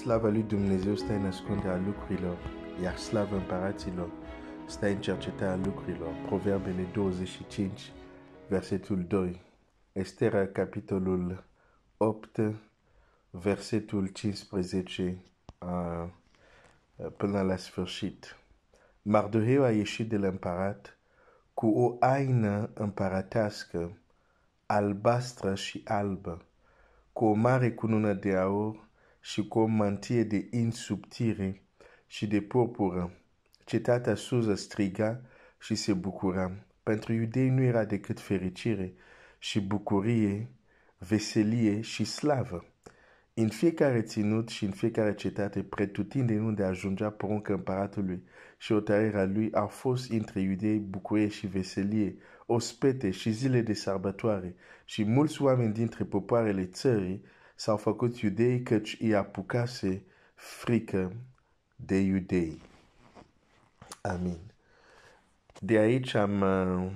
Slava lui Dumnezeu stai în a lucrurilor, iar slava împăraților stai în a lucrurilor. Proverbele 25, versetul 2. Estera, capitolul 8, versetul 15 până la sfârșit. Mardoheu a ieșit de l'împărat cu o aină împăratească, albastră și albă, cu o mare cunună de aur și cu o mantie de in subtire și de purpură. Cetatea suză striga și se bucura. Pentru iudei nu era decât fericire și bucurie, veselie și slavă. În fiecare ținut și în fiecare cetate, pretutindeni unde ajungea poruncă împăratului și otărirea lui, au fost între iudei bucurie și veselie, ospete și zile de sărbătoare și mulți oameni dintre popoarele țării s-au făcut iudei căci îi apucase frică de iudei. Amin. De aici am, uh,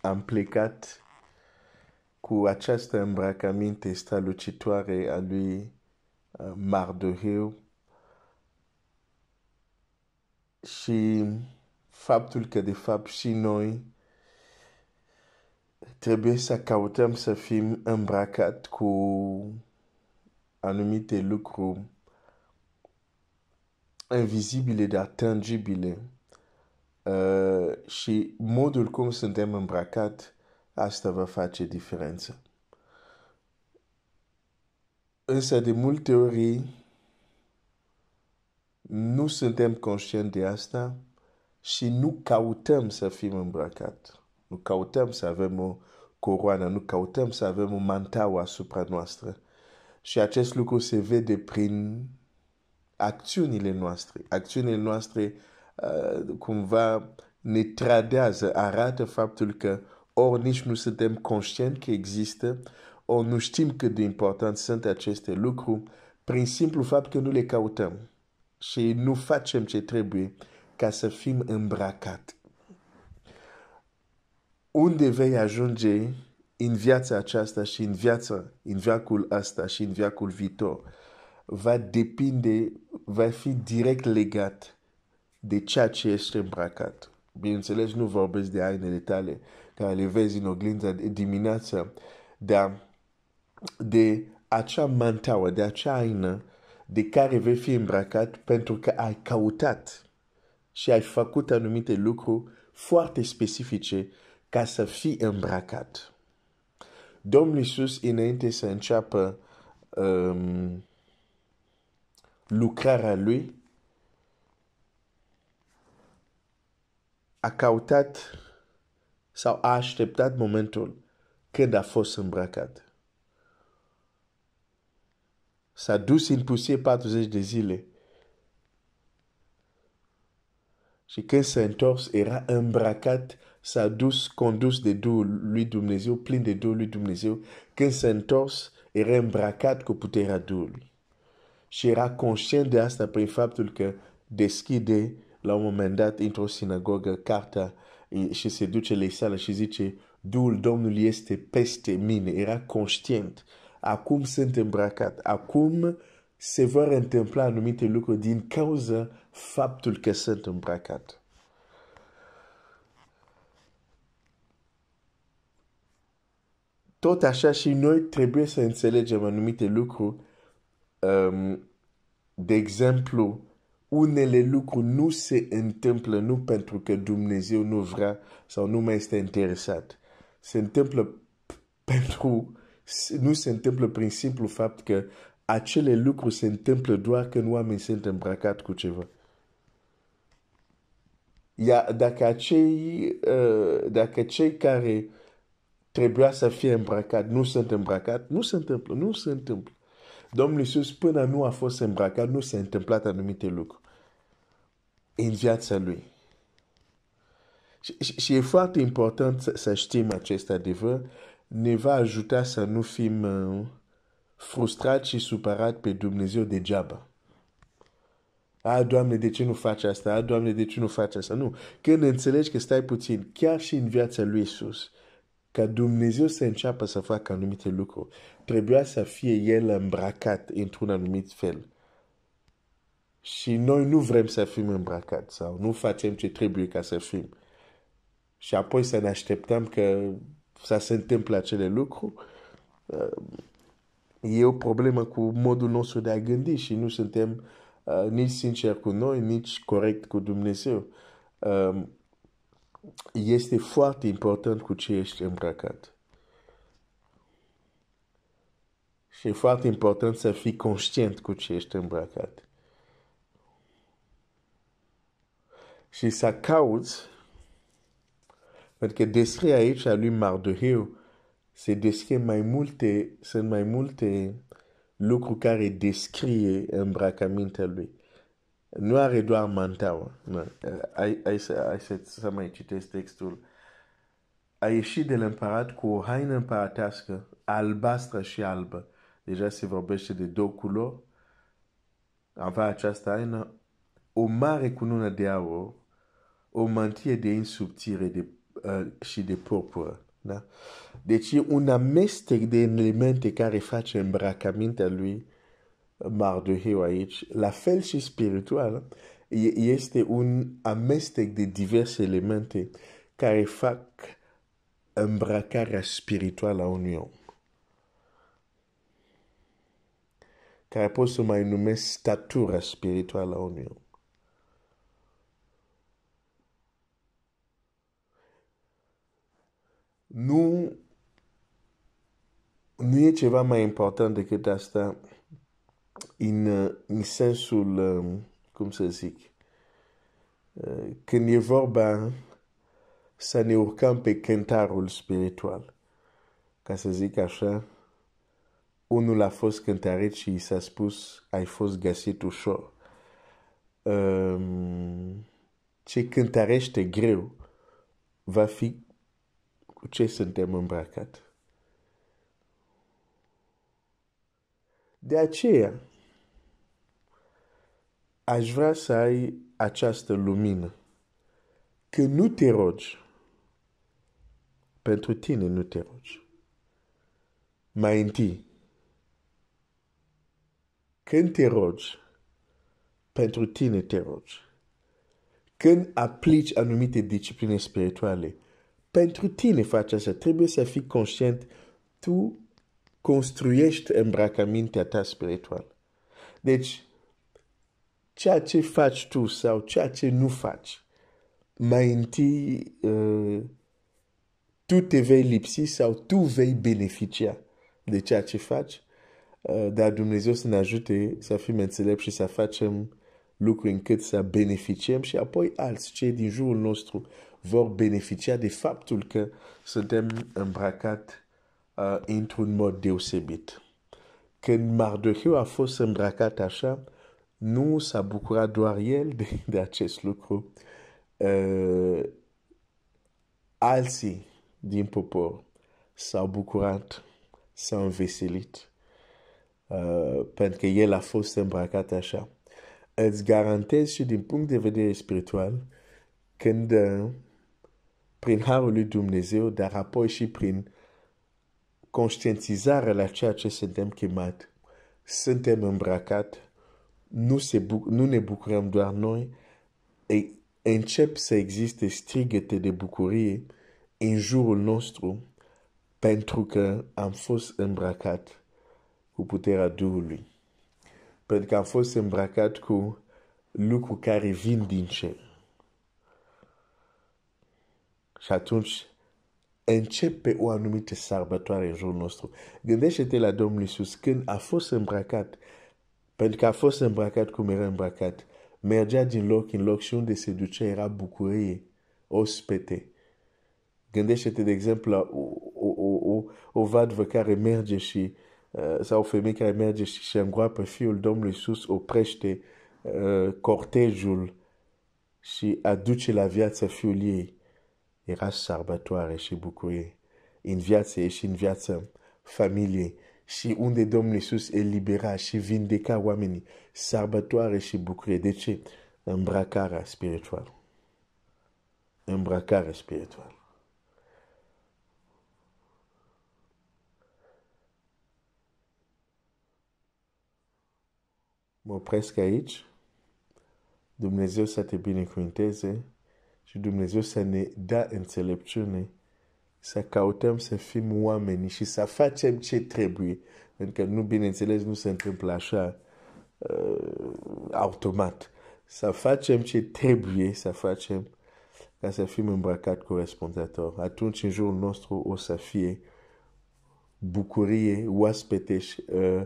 am plecat cu această îmbrăcăminte strălucitoare a lui uh, Mardoheu și faptul că de fapt și noi trebuie să cautăm să fim îmbracat cu anumite lucruri invizibile, dar tangibile. Uh, și modul cum suntem îmbracat, asta va face diferență. Însă, de multe ori, nu suntem conștienți de asta și nu cautăm să fim îmbracați. Nu căutăm să avem o coroană, nu căutăm să avem o mantaua asupra noastră. Și acest lucru se vede prin acțiunile noastre. Acțiunile noastre uh, cumva ne tradează, arată faptul că ori nici nu suntem conștienți că există, ori nu știm cât de important sunt aceste lucruri, prin simplu fapt că nu le căutăm și nu facem ce trebuie ca să fim îmbrăcați unde vei ajunge în viața aceasta și în viața, în viacul asta și în viacul viitor, va depinde, va fi direct legat de ceea ce ești îmbracat. Bineînțeles, nu vorbesc de hainele tale care le vezi în oglinda dimineața, dar de acea mantaua, de acea aină de care vei fi îmbracat pentru că ai căutat și ai făcut anumite lucruri foarte specifice ca să fii îmbrăcat. Domnul Iisus, înainte să înceapă um, lucrarea lui, a căutat sau a așteptat momentul când a fost îmbrăcat. S-a dus în pusie 40 de zile Și când s-a întors, era îmbrăcat s-a dus condus de Duhul lui Dumnezeu, plin de Duhul lui Dumnezeu, când s-a întors, era îmbrăcat cu puterea Duhului. Și era conștient de asta prin faptul că deschide la un moment dat într-o sinagogă cartea și se duce la sală și zice Duhul Domnului este peste mine. Era conștient. Acum sunt îmbrăcat. Acum se vor întâmpla anumite lucruri din cauza faptul că sunt îmbrăcat. Tot așa și noi trebuie să înțelegem anumite lucruri. Um, de exemplu, unele lucruri nu se întâmplă nu pentru că Dumnezeu nu vrea sau nu mai este interesat. Se întâmplă pentru, nu se întâmplă prin simplu fapt că acele lucruri se întâmplă doar când oamenii sunt îmbrăcați cu ceva. Ia, dacă, acei, uh, dacă cei care trebuia să fie îmbrăcați nu sunt îmbrăcați, nu se întâmplă, nu se întâmplă. Domnul Iisus până nu a fost îmbrăcat, nu s-a întâmplat anumite lucruri în viața lui. Și, e foarte important să, să știm acest adevăr, ne va ajuta să nu fim uh, frustrat și supărat pe Dumnezeu degeaba. A, Doamne, de ce nu faci asta? A, Doamne, de ce nu faci asta? Nu. Când înțelegi că stai puțin, chiar și în viața lui Isus, ca Dumnezeu să înceapă să facă anumite lucruri, trebuia să fie El îmbracat într-un anumit fel. Și noi nu vrem să fim îmbracat sau nu facem ce trebuie ca să fim. Și apoi să ne așteptăm că să se întâmple acele lucruri. E o problemă cu modul nostru de a gândi și nu suntem uh, nici sinceri cu noi, nici corect cu Dumnezeu. Uh, este foarte important cu ce ești îmbrăcat. Și e foarte important să fii conștient cu ce ești îmbrăcat. Și să cauți, pentru că despre aici a lui Mardoheu, se descrie mai multe, sunt mai multe lucruri care descrie îmbracamintea lui. Nu are doar mantaua. Hai, hai, să, să, să mai citesc textul. A ieșit de la împărat cu o haină împăratească, albastră și albă. Deja se vorbește de două culori. Avea această haină, o mare cu de aur, o mantie de insubțire subțire de, uh, și de purpură. Da? Deci e un amestec de elemente care face îmbrăcămintea lui Mardoheu aici. La fel și spiritual, este un amestec de diverse elemente care fac îmbrăcarea spirituală a unui om. Care pot să mai numesc statura spirituală a unui om. Nu, nu e ceva mai important decât asta în, în sensul, um, cum să zic, uh, când e vorba să ne urcăm pe cântarul spiritual. Ca să zic așa, unul a fost cântarit și s-a spus, ai fost găsit ușor. Um, ce cântarește greu va fi cu ce suntem îmbrăcat. De aceea, aș vrea să ai această lumină, că nu te rogi, pentru tine nu te rogi. Mai întâi, când te rogi, pentru tine te rogi. Când aplici anumite discipline spirituale, pentru tine faci așa. Trebuie să fii conștient. Tu construiești îmbrăcămintea ta spirituală. Deci, ceea ce faci tu sau ceea ce nu faci, mai întâi uh, tu te vei lipsi sau tu vei beneficia de ceea ce faci, uh, dar Dumnezeu să ne ajute să fim înțelepți și să facem lucruri încât să beneficiem și apoi alți cei din jurul nostru vor beneficia de faptul că suntem îmbrăcat uh, într-un mod deosebit. Când Mardocheu a fost îmbrăcat așa, nu s-a bucurat doar el de, de acest lucru. Uh, alții din popor s-au bucurat, s-au înveselit, uh, pentru că el a fost îmbrăcat așa. Îți garantez și din punct de vedere spiritual, când uh, prin harul lui Dumnezeu, dar apoi și prin conștientizarea la ceea ce suntem chemat. Suntem îmbrăcat, nu, se nu ne bucurăm doar noi, e, încep să existe strigăte de bucurie în jurul nostru pentru că am fost îmbrăcat cu puterea Duhului. Pentru că am fost îmbrăcat cu lucruri care vin din cer. Și atunci începe o anumită sărbătoare în jurul nostru. Gândește-te la Domnul Iisus când a fost îmbrăcat, pentru că a fost îmbrăcat cum era îmbrăcat, mergea din loc în loc și unde se ducea era bucurie, ospete. Gândește-te, de exemplu, la o, o, o, o vadvă care merge și, uh, sau o femeie care merge și, se îngroapă fiul Domnului Iisus, oprește uh, cortejul și aduce la viață fiul ei era sărbătoare și bucurie. În viață și în viață, familie și unde Domnul Iisus libera și vindeca oamenii, sărbătoare și bucurie. De ce? Îmbracarea spirituală. Îmbracare spirituală. mă opresc aici. Dumnezeu să te binecuvânteze și Dumnezeu să ne dea înțelepciune să cautăm să fim oameni și să facem ce trebuie. Pentru că nu, bineînțeles, nu se întâmplă așa uh, automat. Să facem ce trebuie, să facem ca să fim îmbrăcat corespunzător. Atunci, în jurul nostru, o să fie bucurie, oaspete, uh,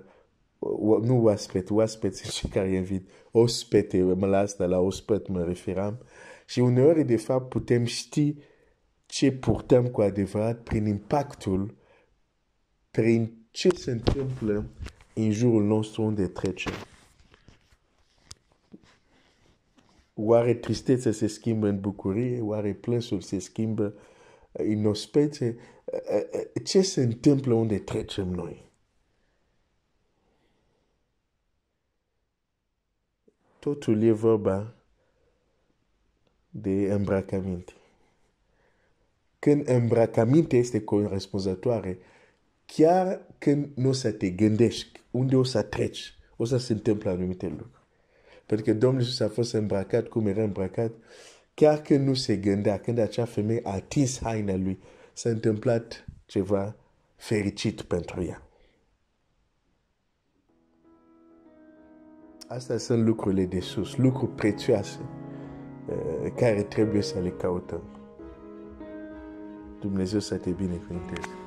nu oaspete, oaspete, și care invit, ospete, mă las de la ospet mă referam, uh, și uneori, de fapt, putem ști ce purtăm cu adevărat prin impactul, prin ce se întâmplă în jurul nostru unde trecem. Oare tristețe se schimbă în bucurie? Oare plânsul se schimbă în ospețe? Ce se întâmplă unde trecem noi? Totul e vorba de îmbrăcăminte. Când îmbrăcăminte este corespunzătoare, chiar când nu o să te gândești unde o să treci, o să se întâmple anumite lucruri. Pentru că Domnul Iisus a fost îmbrăcat cum era îmbrăcat, chiar când nu se gândea, când acea femeie a atins haina lui, s-a întâmplat ceva fericit pentru ea. Astea sunt lucrurile de sus, lucruri prețioase care trebuie să le cautăm. Dumnezeu să te binecuvânteze.